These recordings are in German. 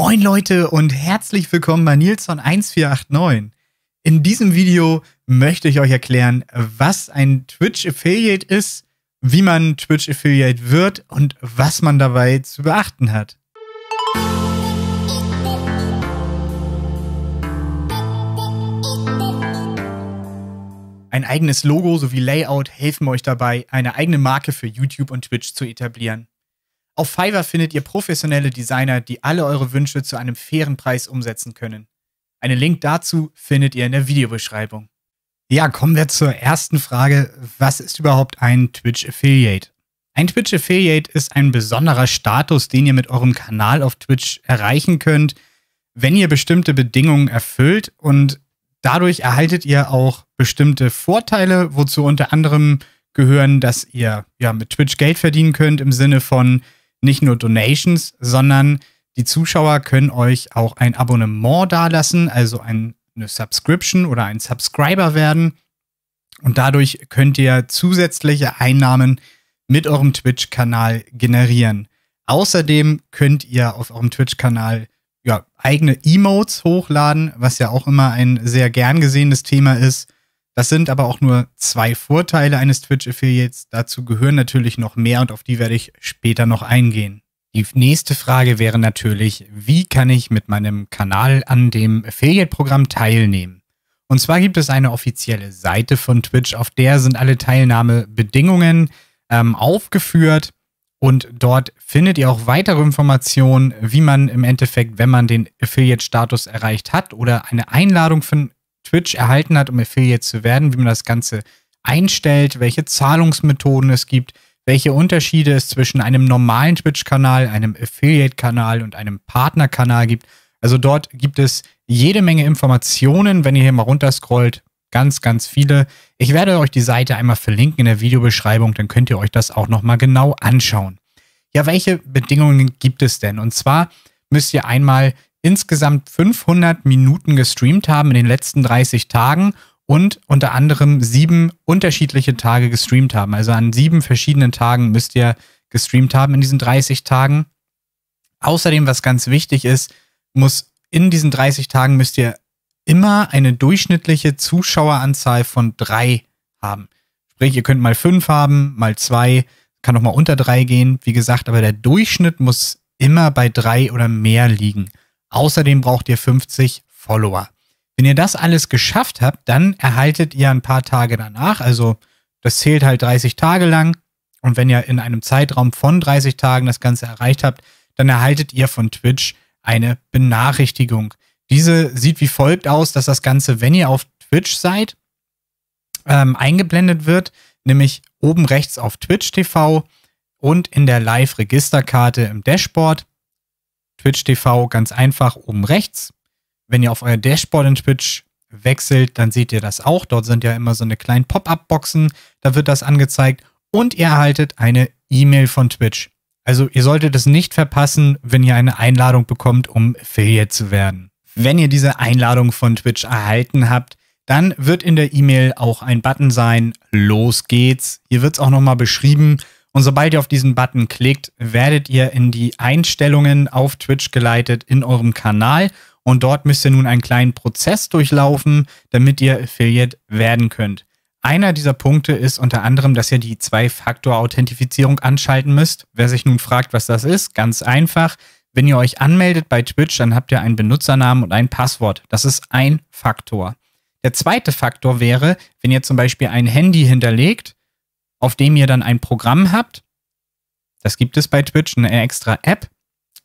Moin Leute und herzlich willkommen bei Nilsson 1489. In diesem Video möchte ich euch erklären, was ein Twitch Affiliate ist, wie man Twitch Affiliate wird und was man dabei zu beachten hat. Ein eigenes Logo sowie Layout helfen euch dabei, eine eigene Marke für YouTube und Twitch zu etablieren. Auf Fiverr findet ihr professionelle Designer, die alle eure Wünsche zu einem fairen Preis umsetzen können. Einen Link dazu findet ihr in der Videobeschreibung. Ja, kommen wir zur ersten Frage. Was ist überhaupt ein Twitch Affiliate? Ein Twitch Affiliate ist ein besonderer Status, den ihr mit eurem Kanal auf Twitch erreichen könnt, wenn ihr bestimmte Bedingungen erfüllt und dadurch erhaltet ihr auch bestimmte Vorteile, wozu unter anderem gehören, dass ihr ja mit Twitch Geld verdienen könnt im Sinne von nicht nur Donations, sondern die Zuschauer können euch auch ein Abonnement dalassen, also eine Subscription oder ein Subscriber werden. Und dadurch könnt ihr zusätzliche Einnahmen mit eurem Twitch-Kanal generieren. Außerdem könnt ihr auf eurem Twitch-Kanal ja, eigene Emotes hochladen, was ja auch immer ein sehr gern gesehenes Thema ist. Das sind aber auch nur zwei Vorteile eines Twitch-Affiliates. Dazu gehören natürlich noch mehr und auf die werde ich später noch eingehen. Die nächste Frage wäre natürlich, wie kann ich mit meinem Kanal an dem Affiliate-Programm teilnehmen? Und zwar gibt es eine offizielle Seite von Twitch, auf der sind alle Teilnahmebedingungen ähm, aufgeführt und dort findet ihr auch weitere Informationen, wie man im Endeffekt, wenn man den Affiliate-Status erreicht hat oder eine Einladung für ein Twitch erhalten hat, um Affiliate zu werden, wie man das Ganze einstellt, welche Zahlungsmethoden es gibt, welche Unterschiede es zwischen einem normalen Twitch-Kanal, einem Affiliate-Kanal und einem Partner-Kanal gibt. Also dort gibt es jede Menge Informationen, wenn ihr hier mal runterscrollt, ganz, ganz viele. Ich werde euch die Seite einmal verlinken in der Videobeschreibung, dann könnt ihr euch das auch nochmal genau anschauen. Ja, welche Bedingungen gibt es denn? Und zwar müsst ihr einmal insgesamt 500 Minuten gestreamt haben in den letzten 30 Tagen und unter anderem sieben unterschiedliche Tage gestreamt haben. Also an sieben verschiedenen Tagen müsst ihr gestreamt haben in diesen 30 Tagen. Außerdem, was ganz wichtig ist, muss in diesen 30 Tagen müsst ihr immer eine durchschnittliche Zuschaueranzahl von drei haben. Sprich, ihr könnt mal fünf haben, mal zwei, kann auch mal unter drei gehen, wie gesagt, aber der Durchschnitt muss immer bei drei oder mehr liegen. Außerdem braucht ihr 50 Follower. Wenn ihr das alles geschafft habt, dann erhaltet ihr ein paar Tage danach, also das zählt halt 30 Tage lang. Und wenn ihr in einem Zeitraum von 30 Tagen das Ganze erreicht habt, dann erhaltet ihr von Twitch eine Benachrichtigung. Diese sieht wie folgt aus, dass das Ganze, wenn ihr auf Twitch seid, ähm, eingeblendet wird, nämlich oben rechts auf Twitch TV und in der Live-Registerkarte im Dashboard. Twitch TV ganz einfach oben rechts. Wenn ihr auf euer Dashboard in Twitch wechselt, dann seht ihr das auch. Dort sind ja immer so eine kleinen Pop-up-Boxen. Da wird das angezeigt und ihr erhaltet eine E-Mail von Twitch. Also ihr solltet es nicht verpassen, wenn ihr eine Einladung bekommt, um Affiliate zu werden. Wenn ihr diese Einladung von Twitch erhalten habt, dann wird in der E-Mail auch ein Button sein, los geht's. Hier wird es auch nochmal beschrieben, und sobald ihr auf diesen Button klickt, werdet ihr in die Einstellungen auf Twitch geleitet in eurem Kanal. Und dort müsst ihr nun einen kleinen Prozess durchlaufen, damit ihr Affiliate werden könnt. Einer dieser Punkte ist unter anderem, dass ihr die Zwei-Faktor-Authentifizierung anschalten müsst. Wer sich nun fragt, was das ist, ganz einfach. Wenn ihr euch anmeldet bei Twitch, dann habt ihr einen Benutzernamen und ein Passwort. Das ist ein Faktor. Der zweite Faktor wäre, wenn ihr zum Beispiel ein Handy hinterlegt auf dem ihr dann ein Programm habt. Das gibt es bei Twitch, eine extra App,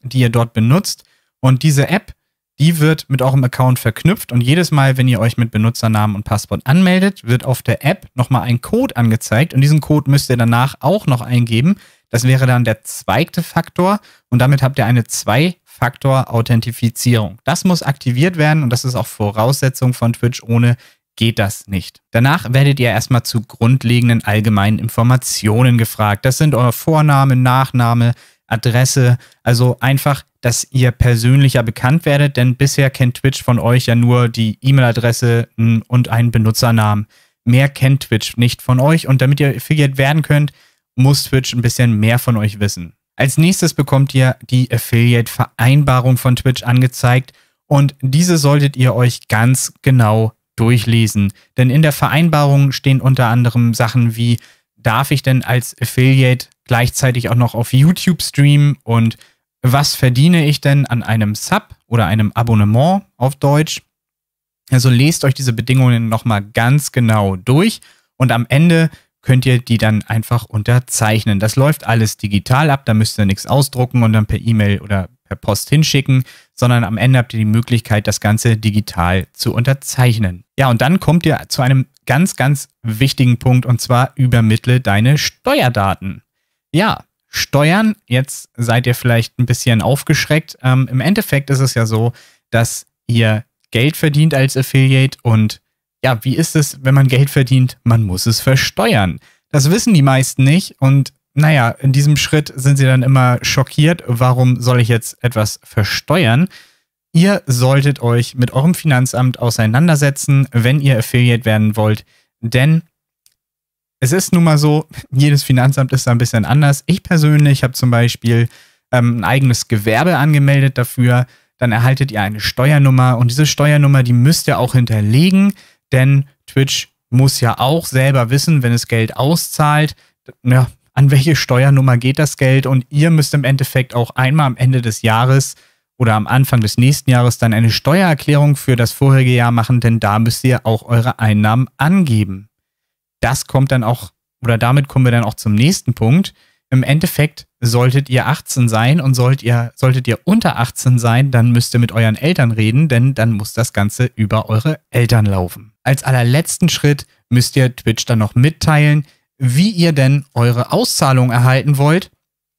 die ihr dort benutzt. Und diese App, die wird mit eurem Account verknüpft und jedes Mal, wenn ihr euch mit Benutzernamen und Passwort anmeldet, wird auf der App nochmal ein Code angezeigt und diesen Code müsst ihr danach auch noch eingeben. Das wäre dann der zweite Faktor und damit habt ihr eine Zwei-Faktor-Authentifizierung. Das muss aktiviert werden und das ist auch Voraussetzung von Twitch. Ohne geht das nicht. Danach werdet ihr erstmal zu grundlegenden allgemeinen Informationen gefragt. Das sind euer Vorname, Nachname, Adresse, also einfach, dass ihr persönlicher bekannt werdet, denn bisher kennt Twitch von euch ja nur die E-Mail-Adresse und einen Benutzernamen. Mehr kennt Twitch nicht von euch und damit ihr affiliate werden könnt, muss Twitch ein bisschen mehr von euch wissen. Als nächstes bekommt ihr die Affiliate-Vereinbarung von Twitch angezeigt und diese solltet ihr euch ganz genau durchlesen. Denn in der Vereinbarung stehen unter anderem Sachen wie, darf ich denn als Affiliate gleichzeitig auch noch auf YouTube streamen und was verdiene ich denn an einem Sub oder einem Abonnement auf Deutsch? Also lest euch diese Bedingungen nochmal ganz genau durch und am Ende könnt ihr die dann einfach unterzeichnen. Das läuft alles digital ab, da müsst ihr nichts ausdrucken und dann per E-Mail oder per Post hinschicken, sondern am Ende habt ihr die Möglichkeit, das Ganze digital zu unterzeichnen. Ja, und dann kommt ihr zu einem ganz, ganz wichtigen Punkt und zwar übermittle deine Steuerdaten. Ja, Steuern, jetzt seid ihr vielleicht ein bisschen aufgeschreckt. Ähm, Im Endeffekt ist es ja so, dass ihr Geld verdient als Affiliate und ja, wie ist es, wenn man Geld verdient? Man muss es versteuern. Das wissen die meisten nicht und naja, in diesem Schritt sind sie dann immer schockiert, warum soll ich jetzt etwas versteuern? Ihr solltet euch mit eurem Finanzamt auseinandersetzen, wenn ihr Affiliate werden wollt, denn es ist nun mal so, jedes Finanzamt ist da ein bisschen anders. Ich persönlich habe zum Beispiel ähm, ein eigenes Gewerbe angemeldet dafür, dann erhaltet ihr eine Steuernummer und diese Steuernummer, die müsst ihr auch hinterlegen, denn Twitch muss ja auch selber wissen, wenn es Geld auszahlt, ja, an welche Steuernummer geht das Geld und ihr müsst im Endeffekt auch einmal am Ende des Jahres oder am Anfang des nächsten Jahres dann eine Steuererklärung für das vorherige Jahr machen, denn da müsst ihr auch eure Einnahmen angeben. Das kommt dann auch, oder damit kommen wir dann auch zum nächsten Punkt. Im Endeffekt solltet ihr 18 sein und sollt ihr, solltet ihr unter 18 sein, dann müsst ihr mit euren Eltern reden, denn dann muss das Ganze über eure Eltern laufen. Als allerletzten Schritt müsst ihr Twitch dann noch mitteilen, wie ihr denn eure Auszahlung erhalten wollt.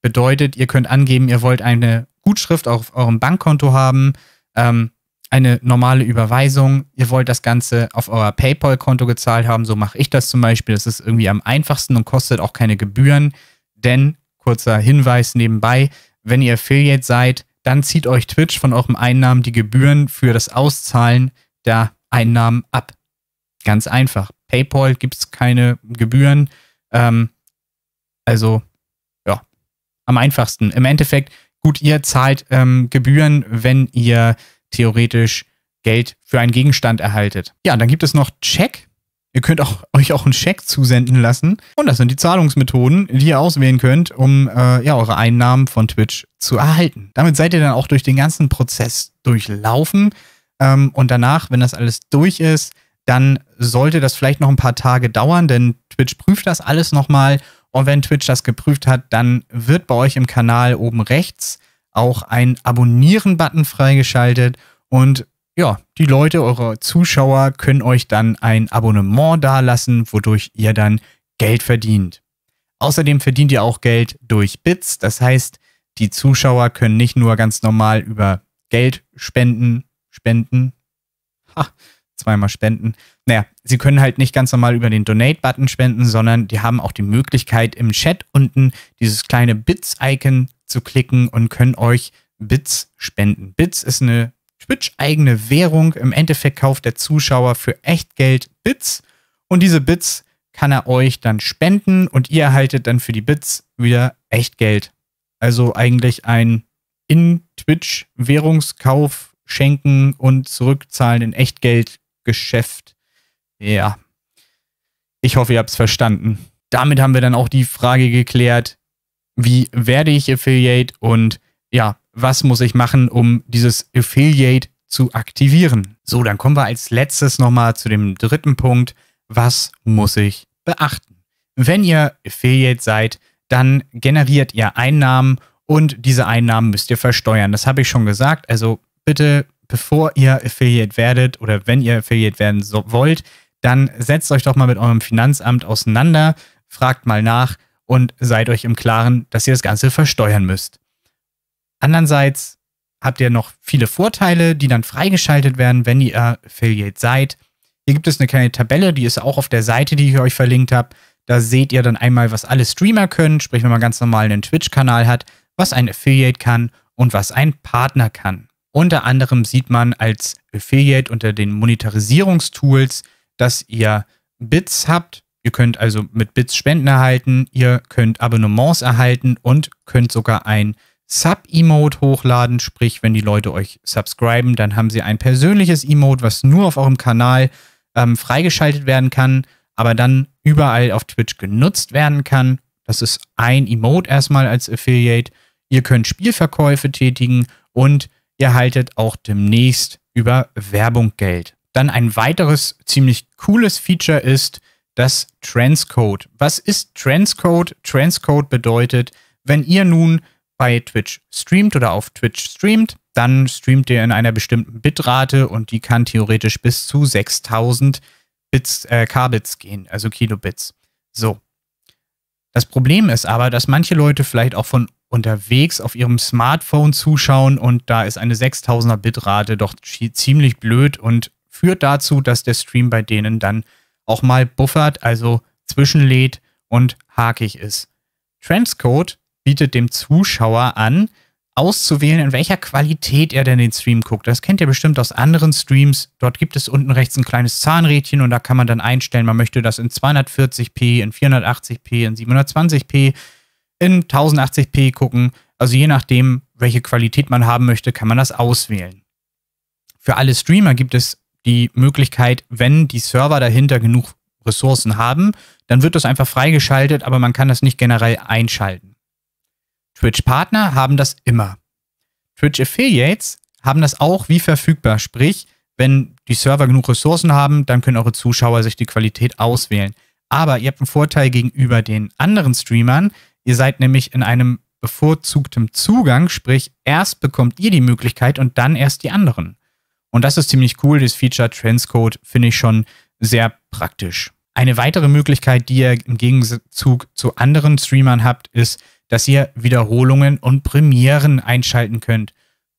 Bedeutet, ihr könnt angeben, ihr wollt eine Gutschrift auf eurem Bankkonto haben, ähm, eine normale Überweisung, ihr wollt das Ganze auf euer PayPal-Konto gezahlt haben, so mache ich das zum Beispiel. Das ist irgendwie am einfachsten und kostet auch keine Gebühren. Denn, kurzer Hinweis nebenbei, wenn ihr Affiliate seid, dann zieht euch Twitch von eurem Einnahmen die Gebühren für das Auszahlen der Einnahmen ab. Ganz einfach. PayPal gibt es keine Gebühren. Ähm, also, ja, am einfachsten. Im Endeffekt, gut, ihr zahlt ähm, Gebühren, wenn ihr theoretisch Geld für einen Gegenstand erhaltet. Ja, dann gibt es noch Check. Ihr könnt auch, euch auch einen Check zusenden lassen. Und das sind die Zahlungsmethoden, die ihr auswählen könnt, um äh, ja, eure Einnahmen von Twitch zu erhalten. Damit seid ihr dann auch durch den ganzen Prozess durchlaufen. Ähm, und danach, wenn das alles durch ist, dann sollte das vielleicht noch ein paar Tage dauern, denn Twitch prüft das alles nochmal. Und wenn Twitch das geprüft hat, dann wird bei euch im Kanal oben rechts auch ein Abonnieren-Button freigeschaltet. Und ja, die Leute, eure Zuschauer können euch dann ein Abonnement dalassen, wodurch ihr dann Geld verdient. Außerdem verdient ihr auch Geld durch Bits. Das heißt, die Zuschauer können nicht nur ganz normal über Geld spenden, spenden, ha, zweimal spenden. Naja, Sie können halt nicht ganz normal über den Donate-Button spenden, sondern die haben auch die Möglichkeit, im Chat unten dieses kleine Bits-Icon zu klicken und können euch Bits spenden. Bits ist eine Twitch-eigene Währung. Im Endeffekt kauft der Zuschauer für Echtgeld Bits und diese Bits kann er euch dann spenden und ihr erhaltet dann für die Bits wieder Echtgeld. Also eigentlich ein in Twitch Währungskauf, Schenken und Zurückzahlen in Echtgeld Geschäft. Ja. Ich hoffe, ihr habt es verstanden. Damit haben wir dann auch die Frage geklärt, wie werde ich Affiliate und ja, was muss ich machen, um dieses Affiliate zu aktivieren? So, dann kommen wir als letztes nochmal zu dem dritten Punkt. Was muss ich beachten? Wenn ihr Affiliate seid, dann generiert ihr Einnahmen und diese Einnahmen müsst ihr versteuern. Das habe ich schon gesagt. Also bitte bevor ihr Affiliate werdet oder wenn ihr Affiliate werden so wollt, dann setzt euch doch mal mit eurem Finanzamt auseinander, fragt mal nach und seid euch im Klaren, dass ihr das Ganze versteuern müsst. Andererseits habt ihr noch viele Vorteile, die dann freigeschaltet werden, wenn ihr Affiliate seid. Hier gibt es eine kleine Tabelle, die ist auch auf der Seite, die ich euch verlinkt habe. Da seht ihr dann einmal, was alle Streamer können, sprich, wenn man ganz normal einen Twitch-Kanal hat, was ein Affiliate kann und was ein Partner kann. Unter anderem sieht man als Affiliate unter den Monetarisierungstools, dass ihr Bits habt. Ihr könnt also mit Bits Spenden erhalten, ihr könnt Abonnements erhalten und könnt sogar ein Sub-Emote hochladen, sprich, wenn die Leute euch subscriben, dann haben sie ein persönliches Emote, was nur auf eurem Kanal ähm, freigeschaltet werden kann, aber dann überall auf Twitch genutzt werden kann. Das ist ein Emote erstmal als Affiliate. Ihr könnt Spielverkäufe tätigen und ihr erhaltet auch demnächst über Werbung Geld. Dann ein weiteres ziemlich cooles Feature ist das Transcode. Was ist Transcode? Transcode bedeutet, wenn ihr nun bei Twitch streamt oder auf Twitch streamt, dann streamt ihr in einer bestimmten Bitrate und die kann theoretisch bis zu 6000 Bits, äh, Kbits gehen, also Kilobits. So. Das Problem ist aber, dass manche Leute vielleicht auch von unterwegs auf ihrem Smartphone zuschauen und da ist eine 6000er Bitrate doch ziemlich blöd und führt dazu, dass der Stream bei denen dann auch mal buffert, also zwischenlädt und hakig ist. Transcode bietet dem Zuschauer an, auszuwählen, in welcher Qualität er denn den Stream guckt. Das kennt ihr bestimmt aus anderen Streams. Dort gibt es unten rechts ein kleines Zahnrädchen und da kann man dann einstellen, man möchte das in 240p, in 480p, in 720p, in 1080p gucken. Also je nachdem, welche Qualität man haben möchte, kann man das auswählen. Für alle Streamer gibt es die Möglichkeit, wenn die Server dahinter genug Ressourcen haben, dann wird das einfach freigeschaltet, aber man kann das nicht generell einschalten. Twitch-Partner haben das immer. Twitch-Affiliates haben das auch wie verfügbar, sprich, wenn die Server genug Ressourcen haben, dann können eure Zuschauer sich die Qualität auswählen. Aber ihr habt einen Vorteil gegenüber den anderen Streamern, Ihr seid nämlich in einem bevorzugten Zugang, sprich erst bekommt ihr die Möglichkeit und dann erst die anderen. Und das ist ziemlich cool, das Feature Transcode finde ich schon sehr praktisch. Eine weitere Möglichkeit, die ihr im Gegenzug zu anderen Streamern habt, ist, dass ihr Wiederholungen und Premieren einschalten könnt.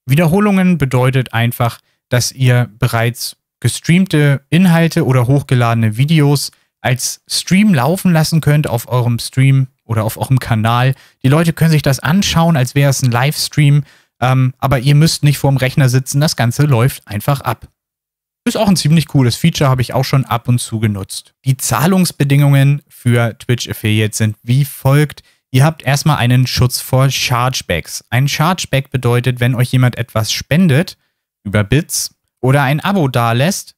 Wiederholungen bedeutet einfach, dass ihr bereits gestreamte Inhalte oder hochgeladene Videos als Stream laufen lassen könnt auf eurem Stream oder auf eurem Kanal. Die Leute können sich das anschauen, als wäre es ein Livestream. Ähm, aber ihr müsst nicht vorm Rechner sitzen. Das Ganze läuft einfach ab. Ist auch ein ziemlich cooles Feature, habe ich auch schon ab und zu genutzt. Die Zahlungsbedingungen für Twitch Affiliates sind wie folgt. Ihr habt erstmal einen Schutz vor Chargebacks. Ein Chargeback bedeutet, wenn euch jemand etwas spendet über Bits oder ein Abo dalässt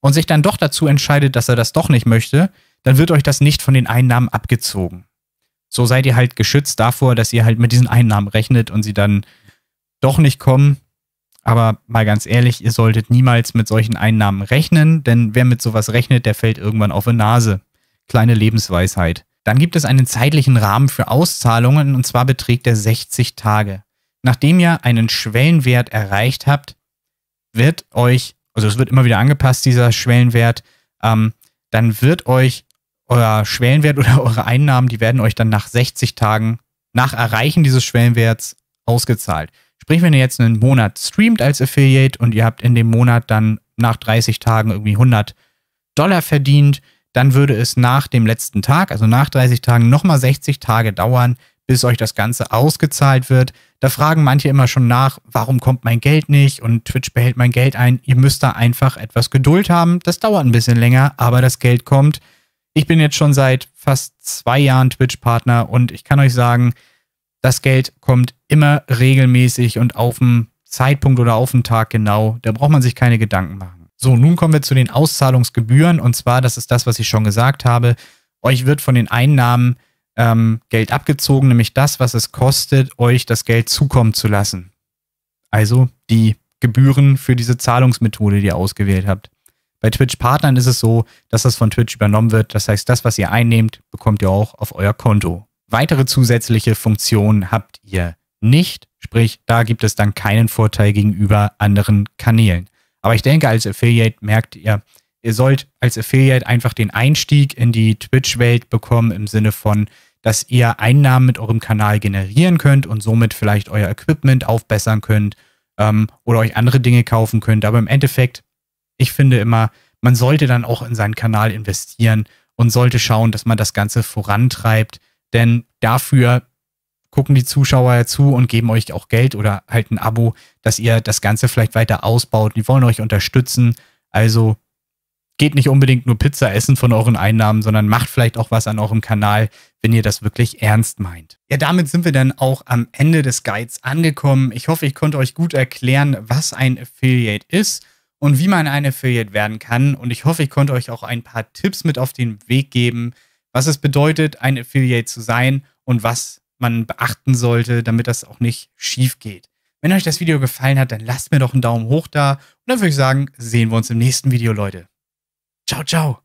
und sich dann doch dazu entscheidet, dass er das doch nicht möchte, dann wird euch das nicht von den Einnahmen abgezogen so seid ihr halt geschützt davor, dass ihr halt mit diesen Einnahmen rechnet und sie dann doch nicht kommen. Aber mal ganz ehrlich, ihr solltet niemals mit solchen Einnahmen rechnen, denn wer mit sowas rechnet, der fällt irgendwann auf die Nase. Kleine Lebensweisheit. Dann gibt es einen zeitlichen Rahmen für Auszahlungen und zwar beträgt er 60 Tage. Nachdem ihr einen Schwellenwert erreicht habt, wird euch, also es wird immer wieder angepasst, dieser Schwellenwert, ähm, dann wird euch euer Schwellenwert oder eure Einnahmen, die werden euch dann nach 60 Tagen nach Erreichen dieses Schwellenwerts ausgezahlt. Sprich, wenn ihr jetzt einen Monat streamt als Affiliate und ihr habt in dem Monat dann nach 30 Tagen irgendwie 100 Dollar verdient, dann würde es nach dem letzten Tag, also nach 30 Tagen, nochmal 60 Tage dauern, bis euch das Ganze ausgezahlt wird. Da fragen manche immer schon nach, warum kommt mein Geld nicht und Twitch behält mein Geld ein. Ihr müsst da einfach etwas Geduld haben. Das dauert ein bisschen länger, aber das Geld kommt ich bin jetzt schon seit fast zwei Jahren Twitch-Partner und ich kann euch sagen, das Geld kommt immer regelmäßig und auf dem Zeitpunkt oder auf den Tag genau. Da braucht man sich keine Gedanken machen. So, nun kommen wir zu den Auszahlungsgebühren. Und zwar, das ist das, was ich schon gesagt habe. Euch wird von den Einnahmen ähm, Geld abgezogen, nämlich das, was es kostet, euch das Geld zukommen zu lassen. Also die Gebühren für diese Zahlungsmethode, die ihr ausgewählt habt. Bei Twitch-Partnern ist es so, dass das von Twitch übernommen wird. Das heißt, das, was ihr einnehmt, bekommt ihr auch auf euer Konto. Weitere zusätzliche Funktionen habt ihr nicht. Sprich, da gibt es dann keinen Vorteil gegenüber anderen Kanälen. Aber ich denke, als Affiliate merkt ihr, ihr sollt als Affiliate einfach den Einstieg in die Twitch-Welt bekommen im Sinne von, dass ihr Einnahmen mit eurem Kanal generieren könnt und somit vielleicht euer Equipment aufbessern könnt ähm, oder euch andere Dinge kaufen könnt. Aber im Endeffekt ich finde immer, man sollte dann auch in seinen Kanal investieren und sollte schauen, dass man das Ganze vorantreibt, denn dafür gucken die Zuschauer ja zu und geben euch auch Geld oder halt ein Abo, dass ihr das Ganze vielleicht weiter ausbaut. Die wollen euch unterstützen. Also geht nicht unbedingt nur Pizza essen von euren Einnahmen, sondern macht vielleicht auch was an eurem Kanal, wenn ihr das wirklich ernst meint. Ja, damit sind wir dann auch am Ende des Guides angekommen. Ich hoffe, ich konnte euch gut erklären, was ein Affiliate ist und wie man ein Affiliate werden kann. Und ich hoffe, ich konnte euch auch ein paar Tipps mit auf den Weg geben, was es bedeutet, ein Affiliate zu sein und was man beachten sollte, damit das auch nicht schief geht. Wenn euch das Video gefallen hat, dann lasst mir doch einen Daumen hoch da. Und dann würde ich sagen, sehen wir uns im nächsten Video, Leute. Ciao, ciao.